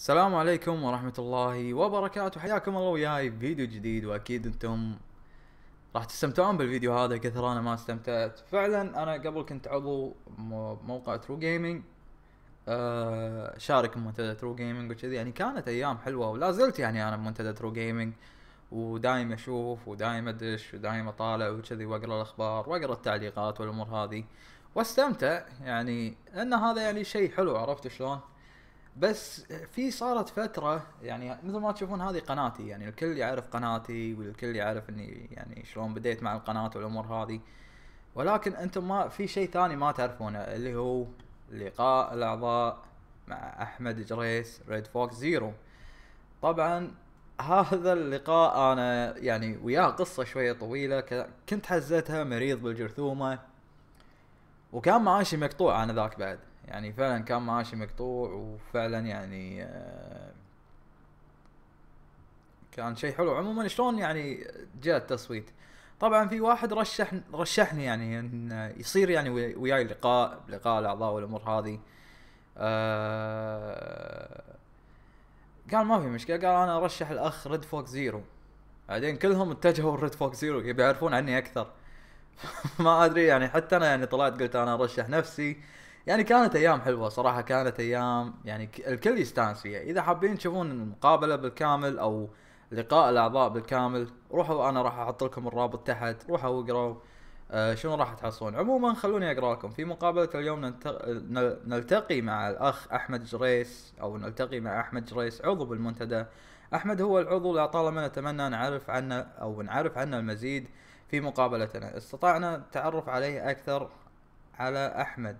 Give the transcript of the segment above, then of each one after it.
السلام عليكم ورحمة الله وبركاته حياكم الله وياي بفيديو جديد واكيد انتم راح تستمتعون بالفيديو هذا كثر انا ما استمتعت فعلا انا قبل كنت عضو موقع ترو جيمنج أه شارك بمنتدى ترو جيمنج وكذي يعني كانت ايام حلوة ولا زلت يعني انا بمنتدى ترو جيمنج ودايم اشوف ودايم ادش ودايم اطالع وكذي واقرا الاخبار واقرا التعليقات والامور هذه واستمتع يعني لان هذا يعني شيء حلو عرفت شلون؟ بس في صارت فترة يعني مثل ما تشوفون هذه قناتي يعني الكل يعرف قناتي والكل يعرف اني يعني شلون بديت مع القناة والامور هذه ولكن انتم ما في شيء ثاني ما تعرفونه اللي هو لقاء الاعضاء مع احمد جريس ريد فوكس زيرو طبعا هذا اللقاء انا يعني وياه قصة شوية طويلة كنت حزتها مريض بالجرثومة وكان معاشي مقطوع انا ذاك بعد يعني فعلا كان معاشي مقطوع وفعلا يعني آه، كان شيء حلو عموما شلون يعني جاء التصويت طبعا في واحد رشح رشحني يعني ان يصير يعني وياي لقاء لقاء الاعضاء والامور هذه آه، قال ما في مشكله قال انا ارشح الاخ ريد فوك زيرو بعدين كلهم اتجهوا ريد فوك زيرو يبي يعرفون عني اكثر ما ادري يعني حتى انا يعني طلعت قلت انا ارشح نفسي يعني كانت ايام حلوه صراحه كانت ايام يعني الكل يستانس فيها اذا حابين تشوفون المقابله بالكامل او لقاء الاعضاء بالكامل روحوا انا راح احط لكم الرابط تحت روحوا اقراوا آه شنو راح تحصلون عموما خلوني اقرا لكم في مقابله اليوم نلتقي, نلتقي مع الاخ احمد جريس او نلتقي مع احمد جريس عضو بالمنتدى احمد هو العضو لطالما نتمنى نعرف عنه او نعرف عنه المزيد في مقابلتنا استطعنا التعرف عليه اكثر على احمد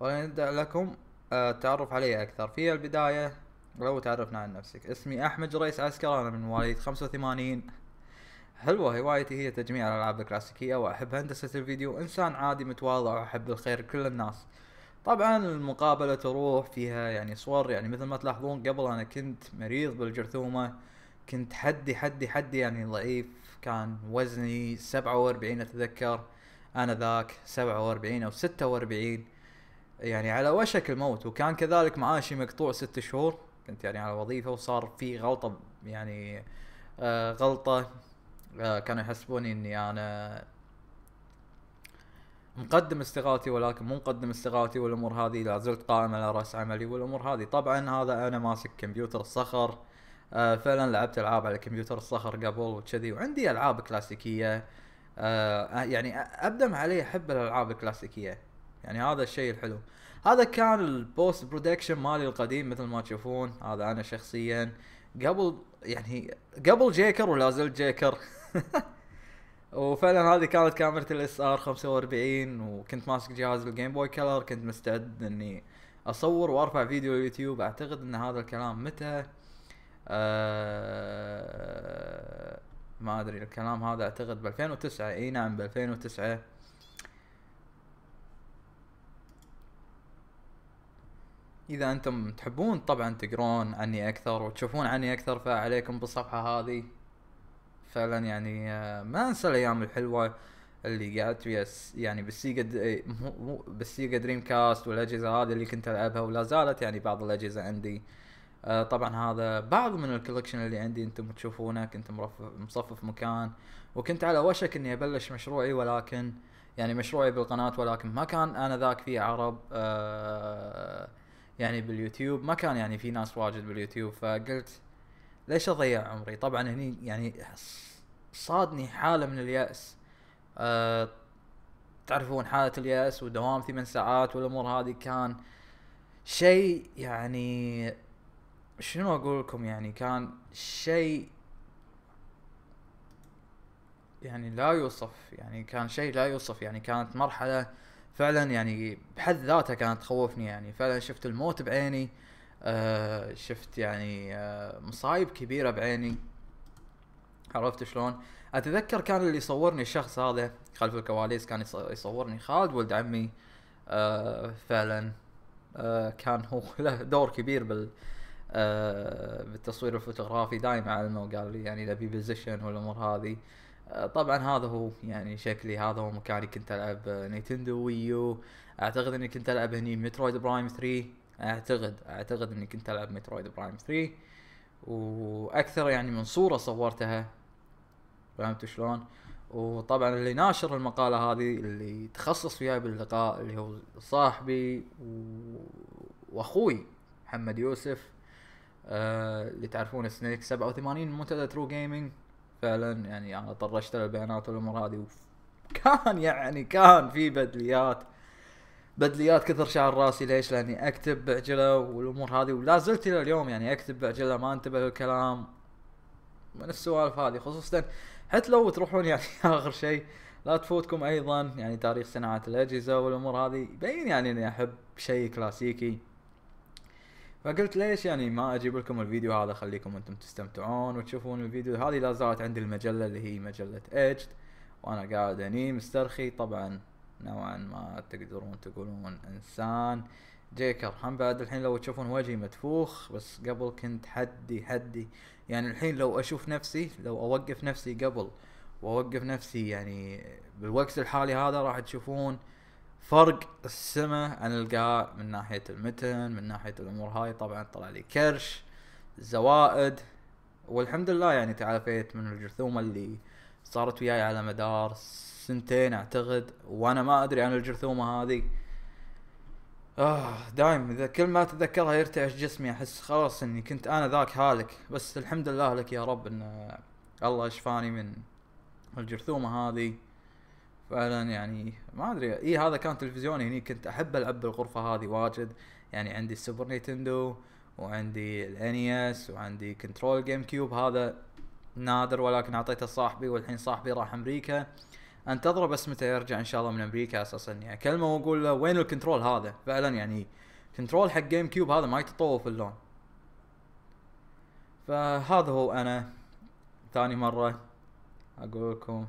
وندع لكم آه، التعرف علي أكثر في البداية لو تعرفنا عن نفسك اسمي أحمد جريس عسكر أنا من مواليد 85 حلوة هوايتي هي تجميع الألعاب الكلاسيكية وأحب هندسة الفيديو إنسان عادي متواضع وأحب الخير كل الناس طبعا المقابلة تروح فيها يعني صور يعني مثل ما تلاحظون قبل أنا كنت مريض بالجرثومة كنت حدي حدي حدي يعني ضعيف كان وزني سبعة وأربعين أتذكر أنا ذاك سبعة وأربعين أو ستة وأربعين يعني على وشك الموت وكان كذلك معاشي مقطوع ست شهور كنت يعني على وظيفه وصار في غلطه يعني آه غلطه آه كانوا يحسبوني اني انا مقدم استغاثتي ولكن مو مقدم استغاثتي والامور هذه لا زلت قائم على راس عملي والامور هذه طبعا هذا انا ماسك كمبيوتر الصخر آه فعلا لعبت العاب على كمبيوتر الصخر قبل وكذي وعندي العاب كلاسيكيه آه يعني ابدا عليه احب الالعاب الكلاسيكيه يعني هذا الشيء الحلو هذا كان البوست برودكشن مالي القديم مثل ما تشوفون هذا انا شخصيا قبل يعني قبل جيكر ولا زلت جيكر وفعلا هذه كانت كاميرا الاس ار 45 وكنت ماسك جهاز الجيم بوي كلر كنت مستعد اني اصور وارفع فيديو اليوتيوب اعتقد ان هذا الكلام متى أه ما ادري الكلام هذا اعتقد ب 2009 اي نعم ب 2009 اذا انتم تحبون طبعا تقرون عني اكثر وتشوفون عني اكثر فعليكم بالصفحه هذه فعلا يعني آه، ما انسى الايام الحلوه اللي قعدت فيها يعني بالسيجا إيه، بالسيجا دريم كاست والاجهزه هذه اللي كنت العبها ولا زالت يعني بعض الاجهزه عندي آه، طبعا هذا بعض من الكولكشن اللي عندي انتم تشوفونه كنت مصفف مكان وكنت على وشك اني ابلش مشروعي ولكن يعني مشروعي بالقناة ولكن ما كان انا ذاك في عرب أه يعني باليوتيوب ما كان يعني في ناس واجد باليوتيوب فقلت ليش اضيع عمري طبعا هني يعني صادني حاله من الياس أه تعرفون حاله الياس ودوام ثمان ساعات والامور هذه كان شيء يعني شنو اقول لكم يعني كان شيء يعني لا يوصف يعني كان شيء لا يوصف يعني كانت مرحله فعلا يعني بحد ذاتها كانت تخوفني يعني فعلا شفت الموت بعيني آه شفت يعني آه مصايب كبيره بعيني عرفت شلون؟ اتذكر كان اللي يصورني الشخص هذا خلف الكواليس كان يصورني خالد ولد عمي آه فعلا آه كان هو له دور كبير بال آه بالتصوير الفوتوغرافي دائما علمه وقال لي يعني نبي بوزيشن والامور هذه آه، طبعا هذا هو يعني شكلي هذا هو مكاني كنت العب آه، نينتندو ويو اعتقد اني كنت العب هني مترويد برايم 3 اعتقد اعتقد اني كنت العب مترويد برايم 3 واكثر يعني من صوره صورتها فهمت شلون؟ وطبعا اللي ناشر المقاله هذه اللي تخصص وياي باللقاء اللي هو صاحبي و... واخوي محمد يوسف آه اللي تعرفونه سنيك 87 منتدى ترو جيمنج فعلا يعني انا طرشت البيانات والامور هذه وكان يعني كان في بدليات بدليات كثر شعر راسي ليش؟ لاني اكتب بعجله والامور هذه ولا زلت الى اليوم يعني اكتب بعجله ما انتبه للكلام من السوالف هذه خصوصا حتى لو تروحون يعني اخر شيء لا تفوتكم ايضا يعني تاريخ صناعه الاجهزه والامور هذه يبين يعني اني احب شيء كلاسيكي فقلت ليش يعني ما اجيب لكم الفيديو هذا خليكم انتم تستمتعون وتشوفون الفيديو هذه لا زالت عندي المجله اللي هي مجله ايجد وانا قاعد هني مسترخي طبعا نوعا ما تقدرون تقولون انسان جيكر هم بعد الحين لو تشوفون وجهي متفوخ بس قبل كنت حدي حدي يعني الحين لو اشوف نفسي لو اوقف نفسي قبل واوقف نفسي يعني بالوقت الحالي هذا راح تشوفون فرق السماء عن القاع من ناحيه المتن من ناحيه الامور هاي طبعا طلع لي كرش زوائد والحمد لله يعني تعافيت من الجرثومه اللي صارت وياي على مدار سنتين اعتقد وانا ما ادري عن الجرثومه هذه آه دايم اذا كل ما اتذكرها يرتعش جسمي احس خلاص اني كنت انا ذاك هالك بس الحمد لله لك يا رب ان الله اشفاني من الجرثومه هذه فعلا يعني ما ادري اي هذا كان تلفزيوني هني كنت احب العب بالغرفه هذه واجد يعني عندي السوبر نينتندو وعندي الانيس e وعندي كنترول جيم كيوب هذا نادر ولكن اعطيته صاحبي والحين صاحبي راح امريكا انتظره بس متى يرجع ان شاء الله من امريكا اساسا يعني اكلمه واقول له وين الكنترول هذا فعلا يعني كنترول حق جيم كيوب هذا ما يتطوف اللون فهذا هو انا ثاني مره اقول لكم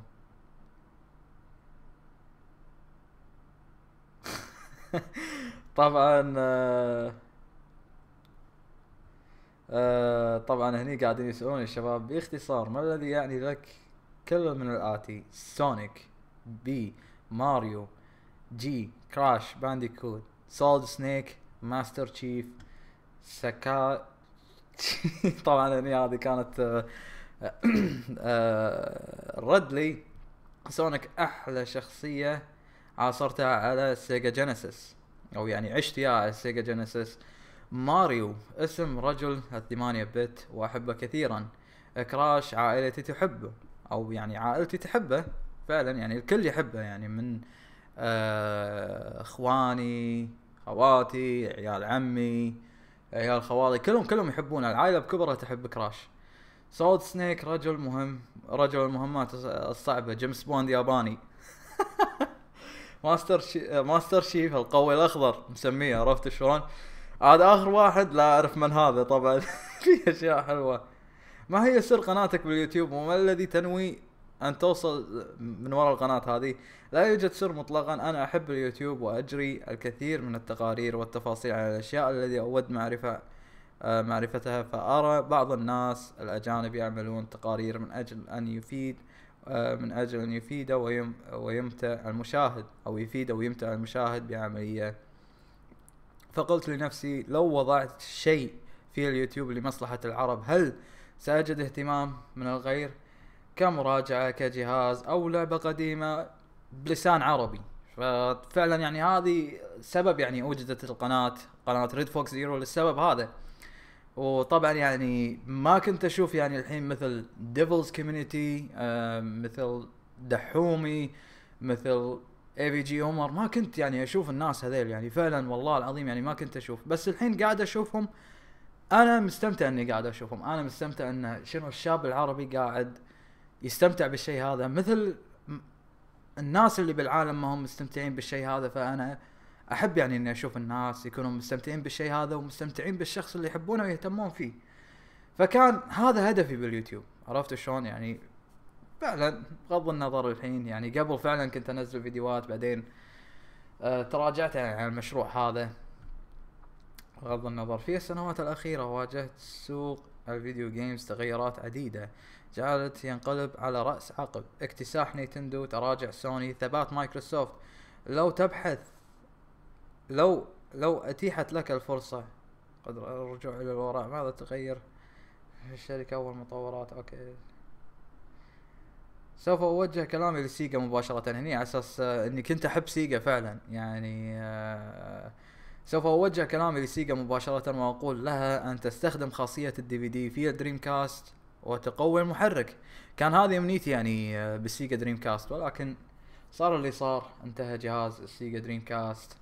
طبعا آه، آه، طبعا هني قاعدين يسالون الشباب باختصار ما الذي يعني لك كل من الاتي سونيك بي ماريو جي كراش بانديكوت سولد سنيك ماستر تشيف سكا طبعا هني هذه كانت آه، ردلي سونيك احلى شخصيه عاصرتها على سيجا جينيسيس او يعني عشت يا على جينيسيس ماريو اسم رجل الثمانية بت واحبه كثيرا كراش عائلتي تحبه او يعني عائلتي تحبه فعلا يعني الكل يحبه يعني من آه، اخواني خواتي عيال عمي عيال خوالي كلهم كلهم يحبونه العائله بكبرها تحب كراش سولد سنيك رجل مهم رجل المهمات الصعبه جيمس بوند ياباني ماستر شي... ماستر شيف القوي الاخضر مسميه عرفت شلون؟ عاد اخر واحد لا اعرف من هذا طبعا في اشياء حلوه ما هي سر قناتك باليوتيوب وما الذي تنوي ان توصل من وراء القناه هذه لا يوجد سر مطلقا انا احب اليوتيوب واجري الكثير من التقارير والتفاصيل عن الاشياء الذي اود معرفه آه، معرفتها فارى بعض الناس الاجانب يعملون تقارير من اجل ان يفيد آه، من أجل أن يفيد ويمتع المشاهد أو يفيد ويمتع المشاهد بعملية فقلت لنفسي لو وضعت شيء في اليوتيوب لمصلحة العرب هل سأجد اهتمام من الغير كمراجعة كجهاز أو لعبة قديمة بلسان عربي ففعلا يعني هذه سبب يعني أوجدت القناة قناة ريد فوكس زيرو للسبب هذا وطبعا يعني ما كنت اشوف يعني الحين مثل ديفلز كوميونيتي مثل دحومي مثل اي بي جي عمر ما كنت يعني اشوف الناس هذيل يعني فعلا والله العظيم يعني ما كنت اشوف بس الحين قاعد اشوفهم انا مستمتع اني قاعد اشوفهم انا مستمتع ان شنو الشاب العربي قاعد يستمتع بالشيء هذا مثل الناس اللي بالعالم ما هم مستمتعين بالشيء هذا فانا احب يعني اني اشوف الناس يكونوا مستمتعين بالشيء هذا ومستمتعين بالشخص اللي يحبونه ويهتمون فيه فكان هذا هدفي باليوتيوب عرفت شلون يعني فعلا بغض النظر الحين يعني قبل فعلا كنت انزل فيديوهات بعدين آه تراجعت يعني عن المشروع هذا بغض النظر في السنوات الأخيرة واجهت سوق الفيديو جيمز تغيرات عديدة جعلت ينقلب على رأس عقب اكتساح نيتندو تراجع سوني ثبات مايكروسوفت لو تبحث لو لو أتيحت لك الفرصة قدر الرجوع إلى الوراء ماذا تغير في الشركة والمطورات أوكي سوف أوجه كلامي لسيجا مباشرة هني على أساس آه، إني كنت أحب سيجا فعلا يعني آه، سوف أوجه كلامي لسيجا مباشرة وأقول لها أن تستخدم خاصية الدي في دي في دريم كاست وتقوي المحرك كان هذه امنيتي يعني بالسيجا دريم كاست ولكن صار اللي صار انتهى جهاز السيجا دريم كاست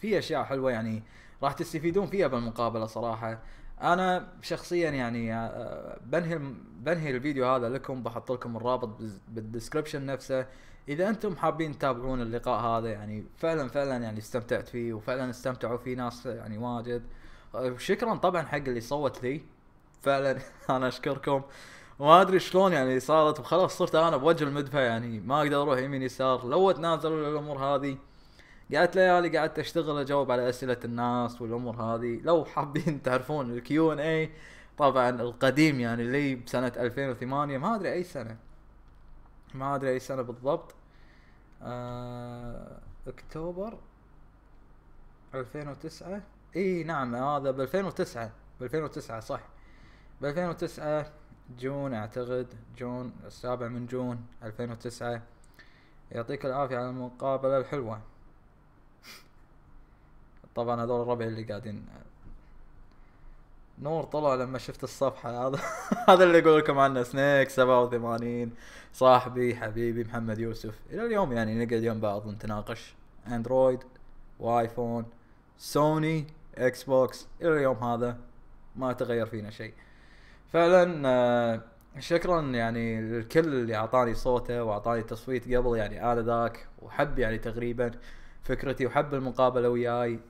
في اشياء حلوه يعني راح تستفيدون فيها بالمقابله صراحه انا شخصيا يعني آه، بنهي بنهي الفيديو هذا لكم بحط لكم الرابط بالدسكربشن نفسه اذا انتم حابين تتابعون اللقاء هذا يعني فعلا فعلا يعني استمتعت فيه وفعلا استمتعوا فيه ناس يعني واجد شكرا طبعا حق اللي صوت لي فعلا انا اشكركم ما ادري شلون يعني صارت وخلاص صرت انا بوجه المدفع يعني ما اقدر اروح يمين يسار لو تنازلوا الامور هذه قعدت ليالي قعدت اشتغل اجاوب على اسئله الناس والامور هذه لو حابين تعرفون الكيو ان اي طبعا القديم يعني اللي بسنه 2008 ما ادري اي سنه ما ادري اي سنه بالضبط آه اكتوبر 2009 اي نعم هذا ب 2009 ب 2009 صح ب 2009 جون اعتقد جون السابع من جون 2009 يعطيك العافية على المقابلة الحلوة طبعا هذول الربع اللي قاعدين نور طلع لما شفت الصفحة هذا هذا اللي يقول لكم عنه سنيك 87 صاحبي حبيبي محمد يوسف إلى اليوم يعني نقعد يوم بعض ونتناقش أندرويد وآيفون سوني اكس بوكس إلى اليوم هذا ما تغير فينا شيء فعلا آه، شكرا يعني للكل اللي اعطاني صوته واعطاني تصويت قبل يعني انا ذاك وحب يعني تقريبا فكرتي وحب المقابله وياي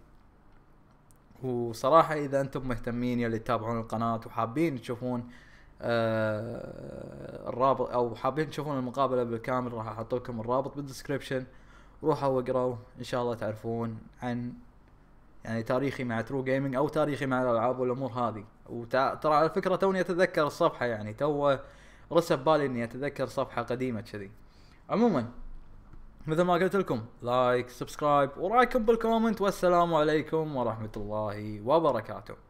وصراحه اذا انتم مهتمين يا اللي تتابعون القناه وحابين تشوفون آه الرابط او حابين تشوفون المقابله بالكامل راح احط لكم الرابط بالدسكربشن روحوا واقروا ان شاء الله تعرفون عن يعني تاريخي مع ترو جيمنج او تاريخي مع الالعاب والامور هذه وترى على فكره توني اتذكر الصفحه يعني تو رسب بالي اني اتذكر صفحه قديمه كذي عموما مثل ما قلت لكم لايك سبسكرايب ورايكم بالكومنت والسلام عليكم ورحمه الله وبركاته